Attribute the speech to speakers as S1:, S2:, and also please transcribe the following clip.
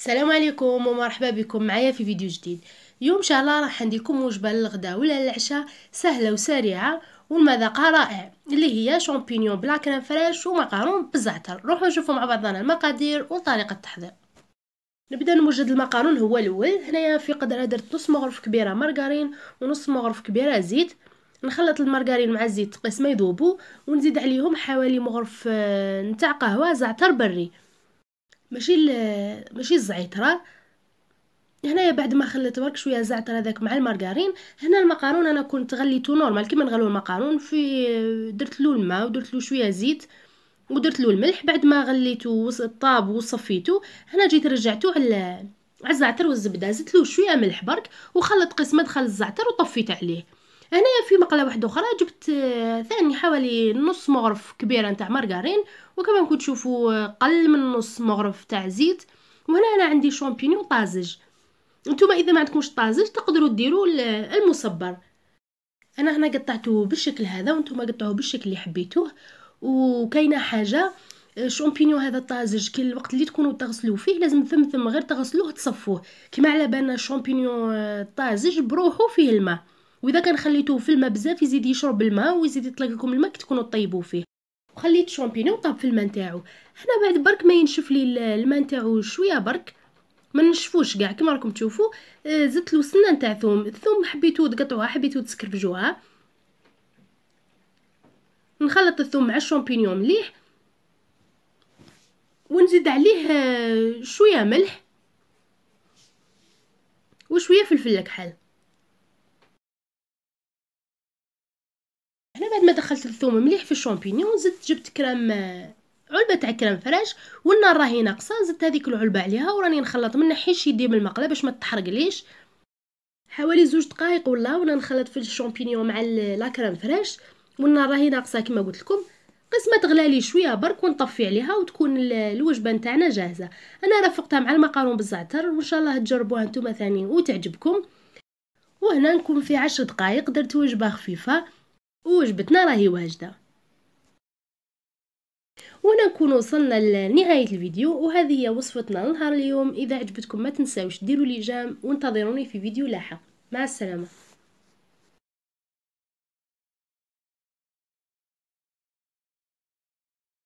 S1: السلام عليكم ومرحبا بكم معايا في فيديو جديد اليوم ان شاء الله راح لكم وجبه للغدا ولا العشاء سهله وسريعه والمذاق رائع اللي هي شامبينيون بلا كريم فريش ومقارون بالزعتر روحوا نشوفو مع بعضنا المقادير وطريقه التحضير نبدا نوجد المقارون هو الاول هنايا في قدره درت نص مغرف كبيره مارغرين ونص مغرف كبيره زيت نخلط المارغرين مع الزيت قسمه يذوبوا ونزيد عليهم حوالي مغرف آه، نتاع قهوه زعتر بري ماشي ماشي الزعتر هنايا بعد ما خليت برك شويه الزعتر هذاك مع المارغرين هنا المقارون انا كنت غليته نورمال كيما نغلو المقارون في درت له الماء ودرت له شويه زيت ودرت له الملح بعد ما غليته طاب وصفيته هنا جيت رجعته على الزعتر والزبده زدت له شويه ملح برك وخلط قسمه دخل الزعتر وطفيت عليه هنايا في مقله واحده اخرى جبت آه، ثاني حوالي نص مغرف كبيره نتاع مارغرين وكما راكم تشوفوا آه، قل من نص مغرف تاع زيت وهنا انا عندي شامبينيون طازج نتوما اذا ما عندكمش طازج تقدروا ديروا آه، المصبر انا هنا قطعته بالشكل هذا وانتم قطعوه بالشكل اللي حبيتوه وكاينه حاجه الشامبينيون هذا الطازج كل الوقت اللي تكونوا تغسلوه فيه لازم ثم ثم غير تغسلوه تصفوه كما على بالنا الشامبينيون الطازج بروحه فيه الماء واذا كان خليتوه في الماء بزاف يزيد يشرب الماء ويزيد يطلق لكم الماء كي تكونوا طيبوا فيه وخليت الشامبينيون طاب في الماء نتاعو هنا بعد برك ما ينشف لي الماء نتاعو شويه برك ما نشفوش كاع كما راكم تشوفوا آه، زدت له سنه نتاع ثوم الثوم حبيتو تقطعوها حبيتو تسكربجوها نخلط الثوم مع الشامبينيون مليح ونزيد عليه آه، شويه ملح وشويه فلفل كحل بعد ما دخلت الثوم مليح في الشامبينيون زدت جبت كريم آه، علبه تاع كريم فريش والنار راهي ناقصه زدت هذيك العلبه عليها وراني نخلط ما حيش يدي من المقله باش ما تحرقليش حوالي زوج دقائق ولا وانا نخلط في الشامبينيون مع لا كريم فريش والنار راهي ناقصه كما قلت لكم قسمه تغلى لي شويه برك ونطفي عليها وتكون الوجبه نتاعنا جاهزه انا رافقتها مع المقارون بالزعتر وان شاء الله تجربوها نتوما ثاني وتعجبكم وهنا نكون في عشر دقائق درت وجبه خفيفه وجبتنا راهي واجده نكون وصلنا لنهايه الفيديو وهذه هي وصفتنا لنهار اليوم اذا عجبتكم ما تنساوش ديروا لي جام وانتظروني في فيديو لاحق مع السلامه